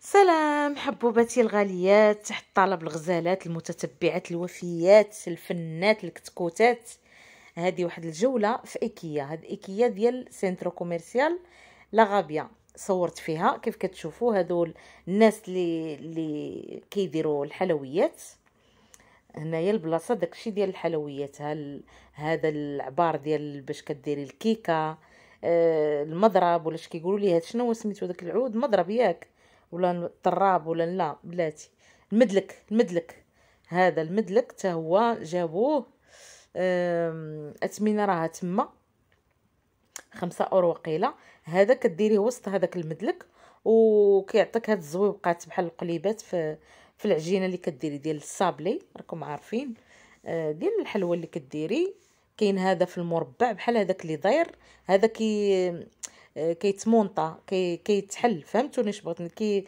سلام حبوباتي الغاليات تحت طلب الغزالات المتتبعات الوفيات الفنات الكتكوتات هذه واحد الجوله في ايكيا هاد ايكيا ديال سنترو كوميرسيال لاغابيا صورت فيها كيف كتشوفوا هذول الناس اللي اللي كيديروا الحلويات هنايا البلاصه داكشي ديال الحلويات هل هذا العبار ديال باش كديري الكيكه آه المضرب ولا اش كيقولوا ليه شنو سميتو داك العود مضرب ياك ولا التراب ولا لا بلاتي المدلك المدلك هذا المدلك حتى هو جابوه اثمنه راها تما خمسة اورو قيله هذا كديريه وسط هذاك المدلك وكيعطيك هاد الزويبقات بحال القليبات في في العجينه اللي كديري ديال الصابلي راكم عارفين آه، ديال الحلوه اللي كديري كاين هذا في المربع بحال هذاك اللي داير هذا كي كيتمونطا كي كيتحل فهمتوني اش بغيت كي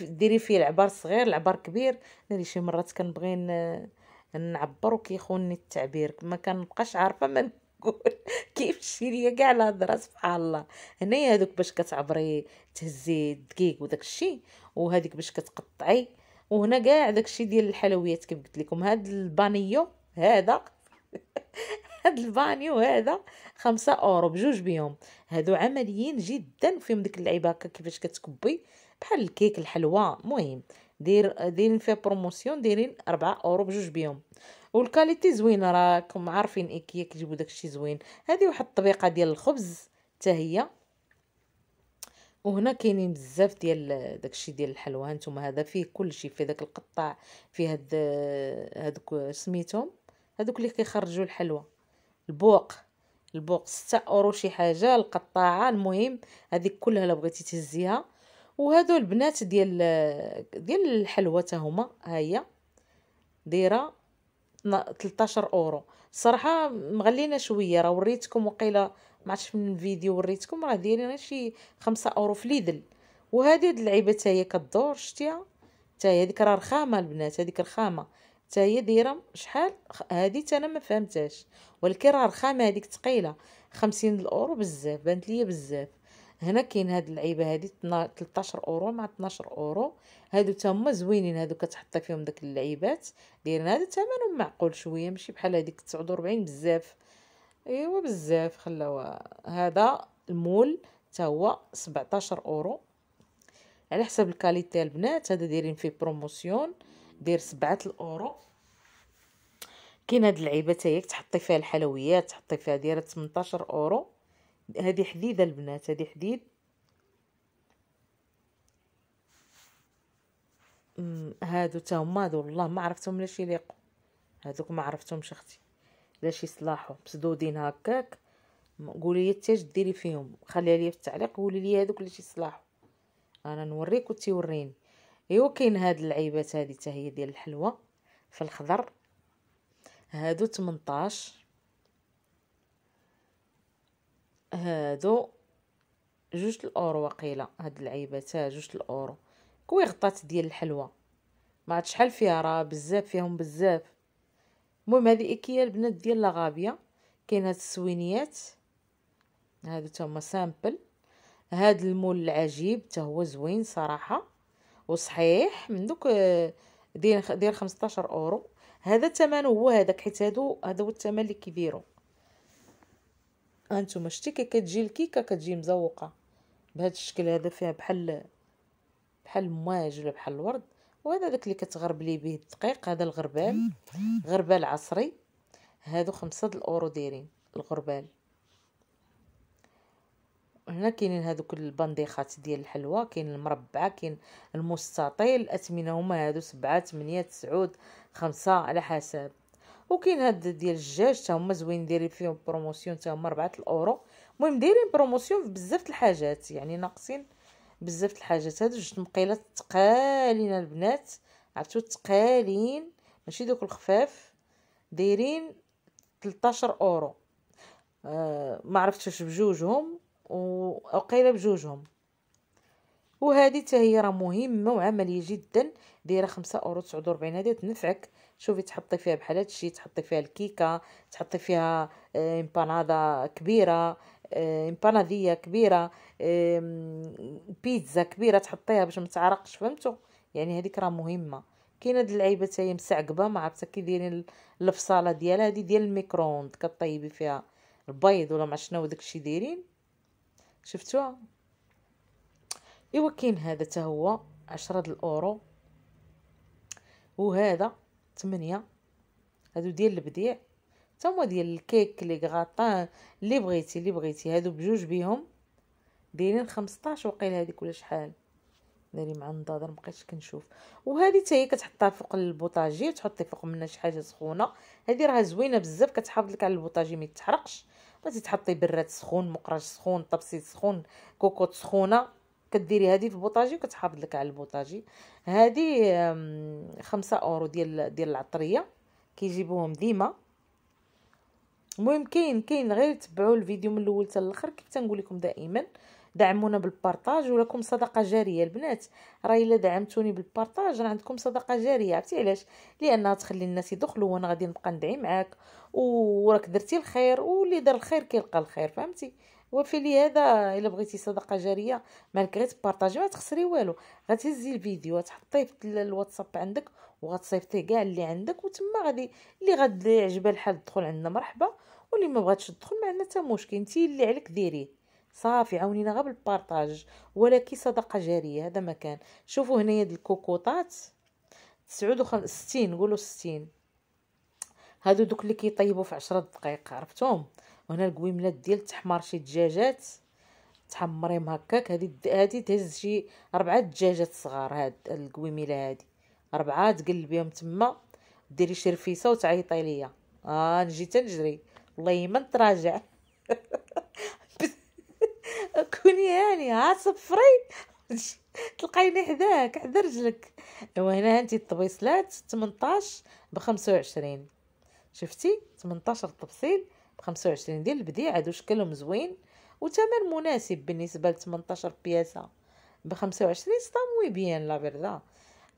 ديري فيه العبر صغير العبر كبير انا شي مرات كنبغي آه، نعبر وكيخونني التعبير ما كنبقاش عارفه ما نقول كيمشي ليا كاع الهضره سبحان الله هنايا هذوك باش كتعبري تهزي الدقيق وداك الشيء وهذيك باش كتقطعي وهنا كاع داك الشيء ديال الحلويات كيف قلت لكم هذا البانيو هذا هاد البانيو هذا خمسة اورو بجوج بيهم هادو عمليين جدا فيهم ديك اللعيبه هكا كيفاش كتكبي بحال الكيك الحلوى المهم دير دايرين فيها بروموسيون دايرين أربعة اورو بجوج بيهم والكاليتي زوينه راكم عارفين ايكيا كيجيبوا داكشي زوين هذه واحد الطبيقه ديال الخبز حتى هي وهنا كاينين بزاف ديال داكشي ديال الحلوى هانتوما هذا فيه كلشي فيه داك القطاع فيه هاد هادوك سميتهم هادوك اللي كيخرجوا الحلوى البوق البوق ستة اورو شي حاجه القطاعه المهم هذيك كلها لو بغيتي تهزيها وهادو البنات ديال ديال الحلوه تاهما هما ها هي دايره 13 اورو الصراحه مغلينا شويه راه وريتكم وقيله ما من الفيديو وريتكم راه دايرين شي خمسة اورو في ليدل وهذه هاد اللعيبه تاهي هي كدور شتيها تاهي هاديك هذيك راه رخامه البنات هذيك رخامه حتى هي دايره شحال هذه انا ما فهمتهاش ولكن راه رخامه هذيك ثقيله 50 الاورو بزاف بانت ليا بزاف هنا كاين هاد اللعيبه هادي 13 اورو مع 12 اورو هادو تا هما زوينين هادو كتحط فيهم داك اللعيبات دايرين هذا الثمن معقول شويه ماشي بحال هذيك 49 بزاف ايوا بزاف خلاوها هذا المول تا هو 17 اورو على حسب الكاليتي البنات هذا دايرين فيه بروموسيون دير سبعة الاورو كاين هاد العيبه تاهي تحطي فيها الحلويات تحطي فيها دايره 18 اورو هادي حديده البنات هادي حديد هادو تا هما هادو والله ما عرفتهم لاش يليقوا هادوك ما عرفتهمش اختي لاش يصلاحوا مسدودين هكاك قولي لي تاج ديري فيهم خليها لي في التعليق قولي لي هادوك لاش يصلاحوا انا نوريك وتيوريني ايوا كاين هاد اللعيبات هادي حتى هي ديال الحلوى في الخضر هادو 18 هادو جوج الاورو وقيله هاد اللعيبات ها جوج الاورو كويغطات ديال الحلوى ما عرفت شحال فيها راه بزاف فيهم بزاف المهم هذه ايكيا البنات ديال لاغابيا كاين هاد السوينيات هادو تما سامبل هاد المول العجيب تا هو زوين صراحه وصحيح من آه، دوك داير داير 15 اورو هذا الثمن هو هذاك حيت هادو هذا هو الثمن اللي كيديروا هانتوما شتي كي كتجي الكيكه كتجي مزوقه بهذا الشكل هذا فيها بحال بحال مواج ولا بحال الورد وهذا داك اللي كتغرب لي به الدقيق هذا الغربال غربال عصري هادو خمسة الاورو دايرين الغربال هنا كاينين هذوك البنديخات ديال الحلوى كاين المربعه كاين المستطيل الاثمنه هما هادو سبعة ثمانية تسعود خمسة على حسب وكاين هاد ديال الدجاج حتى هما زوين دايرين فيهم بروموسيون حتى هما 4 الاورو المهم دايرين بروموسيون في بزاف الحاجات يعني ناقصين بزاف الحاجات هادو جوج مقيلات تقالين البنات عرفتو تقالين ماشي دوك الخفاف دايرين 13 اورو آه ما عرفتش واش بجوجهم وقيله بجوجهم وهذه حتى هي راه مهمه وعمليه جدا دايره 5 اورو 49 هذه تنفعك شوفي تحطي فيها بحال الشيء تحطي فيها الكيكه تحطي فيها آه، امبانادا كبيره آه، امباناديه كبيره بيتزا كبيره تحطيها باش ما تعرقش فهمتوا يعني هذيك راه مهمه كاينه هاد اللعيبه حتى هي مسعقبه ما عرفت كي دايرين الفصاله ديالها هذه ديال الميكرووند كطيبي فيها البيض ولا ما شنو داكشي دايرين شفتوها ايوا كاين هذا حتى هو 10 د الاورو وهذا 8 هادو ديال البديع حتى هما ديال الكيك لي غاطان لي بغيتي لي بغيتي هادو بجوج بيهم دايرين 15 وقيل هذيك ولا شحال داري مع النظاظر مبقيتش كنشوف وهذه حتى هي كتحطها فوق البوطاجي وتحطي فوق منها شي حاجه سخونه هذه راه زوينه بزاف كتحافظ لك على البوطاجي ما يتحرقش بغيتي تحطي براد سخون مقرش سخون طبسيط سخون كوكوط سخونه كديري هذه في البوطاجي وكتحافظ لك على البوطاجي هذه خمسة اورو ديال ديال العطريه كيجيبوهم ديما المهم كاين كاين غير تبعوا الفيديو من الاول حتى الاخر كيف تنقول لكم دائما دعمونا بالبارطاج ولكم صدقه جاريه البنات راه الا دعمتوني بالبارطاج راه عندكم صدقه جاريه عرفتي علاش لانها تخلي الناس يدخلوا وانا غادي نبقى ندعي معاك وراك درتي الخير واللي دار الخير كيلقى الخير فهمتي وفي هذا الا بغيتي صدقه جاريه مالك غير تبارطاجي ما تخسري والو غتهزي الفيديو تحطيه في الواتساب عندك وغتصيفطيه كاع اللي عندك وتما غادي اللي غادي يعجبها الحال تدخل عندنا مرحبا واللي ما بغاتش تدخل ما عندنا حتى مشكل انت اللي عليك ديريه صافي عاونينا غير بالبارطاج ولكن صدقه جاريه هذا ما كان شوفوا هنايا هاد الكوكوطات 69 60 نقولوا 60 هادو دوك اللي كيطيبوا في 10 دقائق عرفتهم وهنا القويملات ديال تحمر شي دجاجات تحمريهم هكاك هادي هادي تهز شي ربعه دجاجات صغار هاد القويميله هادي ربعه تقلبيهم تما ديري شي رفيسه وتعيطي ليا اه نجي تنجري الله ما نتراجع كوني يعني هاني ها صفري تلقيني حداك حدا رجلك ايوا هنا هانتي الطبيصلات 18 ب 25 شفتي 18 طبسيل ب 25 ديال البديع هادو شكلهم زوين وثمن مناسب بالنسبه ل 18 بياسه ب 25 ستا موي بيان لا فيردا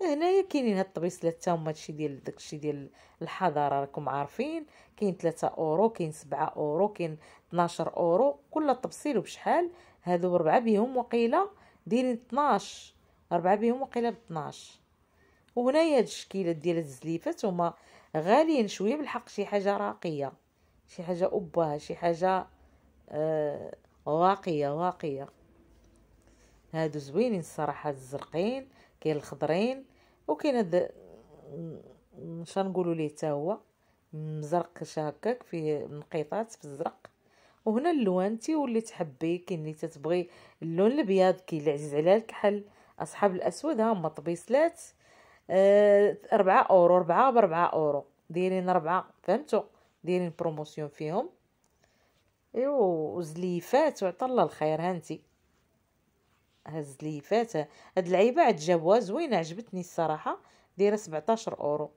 هنايا كاينين هاد الطبيصلات تا هما هادشي ديال داكشي ديال الحضاره راكم عارفين كاين 3 اورو كاين 7 اورو كاين 12 اورو كل طبسيل وبشحال هادو ربعة بيهم وقيلة دايرين 12 ربعة بيهم وقيلة ب 12 وهنايا هاد الشكيلات ديال الزليفات هما غاليين شويه بالحق شي حاجه راقيه شي حاجه ابها شي حاجه آه واقيه واقيه هادو زوينين الصراحه الزرقين كاين الخضرين وكاين هاد مش غنقولوا ليه حتى هو مزرق هكاك فيه نقيطات في الزرق وهنا اللون تيولي تحبي كاين اللي تتبغي اللون الابيض كاين اللي عزيز عليها الكحل اصحاب الاسود ها هما طبيسلات أه اورو أربعة ب اورو دايرين أربعة فهمتوا دايرين بروموسيون فيهم ايوا زليفات وعطا الله الخير هانتي هاد ليفات هاد العيبه عاد جابوها زوينه عجبتني الصراحه دايره 17 اورو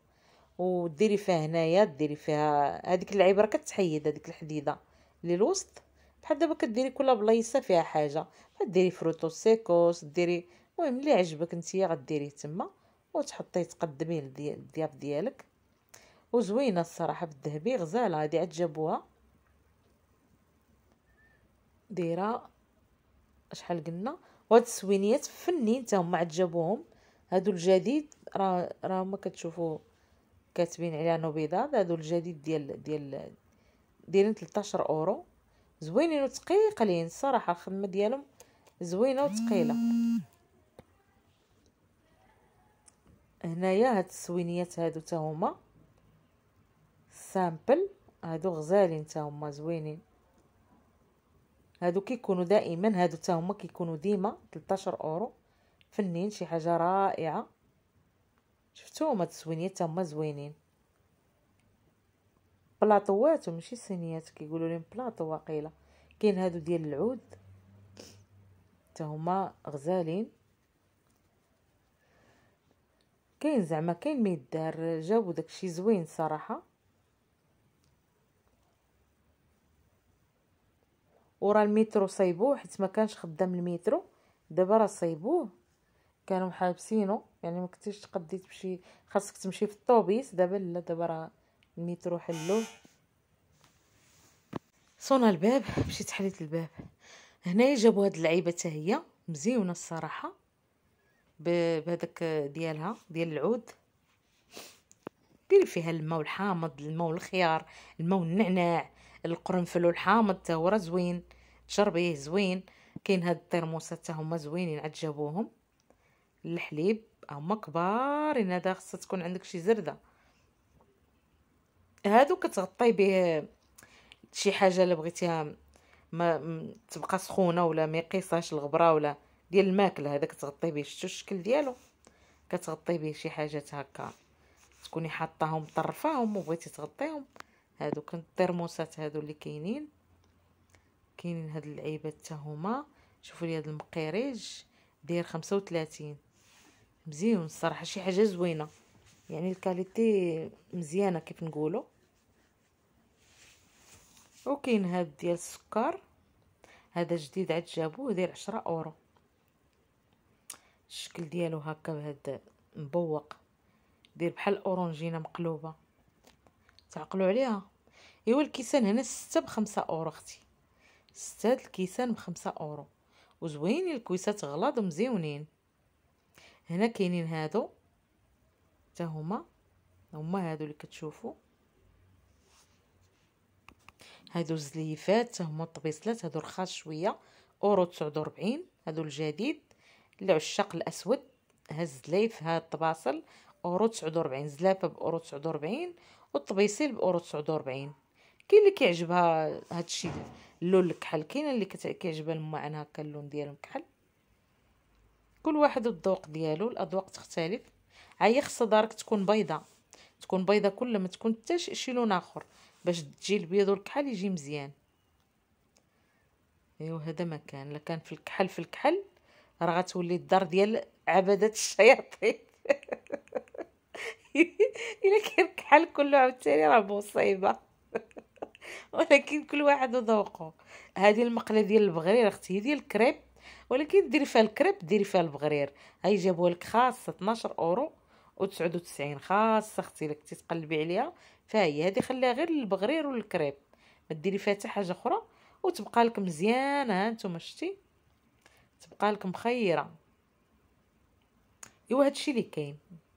وديري فيها هنايا ديري فيها هذيك العيبه راه كتحيد هذيك الحديده لي لوست بحال دابا كديري كل بلايصه فيها حاجه ديري فروتو سيكوس ديري المهم اللي عجبك نتيا غديريه تما وتحطيه تقدميه للضياف ديالك وزوينه الصراحه بالذهبي غزاله هذه عاد جابوها دايره شحال قلنا وهاد السوينيات فنين حتى هما عاد جابوهم هادو الجديد راه راه ما كتشوفوا كاتبين عليها نوبيضات هادو الجديد ديال ديال دايرين 13 اورو زوينين وتقيقلين الصراحه الخدمه ديالهم زوينه وتقيله هنايا هاد السوينيات هادو حتى هما سامبل هادو غزالين حتى هما زوينين هادو كيكونوا دائما هادو حتى هما كيكونوا ديما 13 اورو فنين شي حاجه رائعه شفتوهم هاد السوينيات حتى هما زوينين بلاطوات وماشي صينيات كيقولوا لهم بلاطو واقيلا كاين هادو ديال العود حتى هما غزالين كاين زعما كاين ما يدار جابوا داكشي زوين صراحه ورا المترو صايبوه حيت ما كانش خدام المترو دابا راه صايبوه كانوا حابسينو يعني ما كنتيش تقدي تمشي خاصك تمشي في الطوبيس دابا لا دابا راه المترو حلو صونا الباب مشيت حليت الباب هنايا جابوا هاد اللعيبه حتى هي مزيونه الصراحه بهذاك ديالها ديال العود ديري فيها الماء والحامض الماء والخيار الماء والنعناع القرنفل والحامض حتى هو راه زوين تشربيه زوين كاين هاد الترموسات حتى هما زوينين عاد جابوهم الحليب هما كبارين هذا خاصها تكون عندك شي زرده هادو كتغطي به شي حاجه اللي بغيتيها ما تبقى سخونه ولا ما يقيسهاش الغبره ولا ديال الماكله هذا كتغطي به شفتوا الشكل ديالو كتغطي به شي حاجات هكا تكوني حاطاهم طرفاهم وبغيتي تغطيهم هادو كنت الترموسات هادو اللي كاينين كاينين هاد اللعيبات حتى هما شوفوا لي هاد المقيريج داير 35 مزيون الصراحه شي حاجه زوينه يعني الكاليتي مزيانه كيف نقوله وكاين هاد ديال السكر هذا جديد عاد جابوه داير 10 اورو الشكل ديالو هكا بهاد مبوق دير بحال اورونجينا مقلوبه تعقلوا عليها ايوا الكيسان هنا 6 بخمسة اورو اختي ستة هاد الكيسان بخمسة اورو وزوينين الكويسات غلاض ومزيونين هنا كاينين هادو هما هما هادو اللي كتشوفوا هادو الزليفات هما الطبيصلات هادو رخاص شويه اورو 49 هادو الجديد لعشاق الاسود ها الزليف ها الطباصل اورو 49 زلافه باورو 49 والطبيصيل باورو 49 كاين اللي كيعجبها هادشي اللون الكحل كاين اللي كيعجبها المعنى هكا اللون ديالهم كحل كل واحد الذوق ديالو الاذواق تختلف هي خص دارك تكون بيضه تكون بيضه كل ما تكون حتى شي لون اخر باش تجي البيض والكحل يجي مزيان ايوا هذا ما كان لا كان في الكحل في الكحل راه غتولي الدار ديال عباده الشياطين الا كان كحل كله عاوتاني راه مصيبه ولكن كل واحد وذوقه هذه المقله ديال البغرير اختي هي ديال الكريب ولكن ديري فيها الكريب ديري فيها البغرير هاي جابوها لك خاص 12 اورو وتسعود وتسعين خاصة اختي الا كنتي تقلبي عليها فهي هذه خليها غير للبغرير والكريب ما ديري فيها حتى حاجه اخرى وتبقى لك مزيانه ها نتوما شتي تبقى لك مخيره ايوا هادشي اللي كاين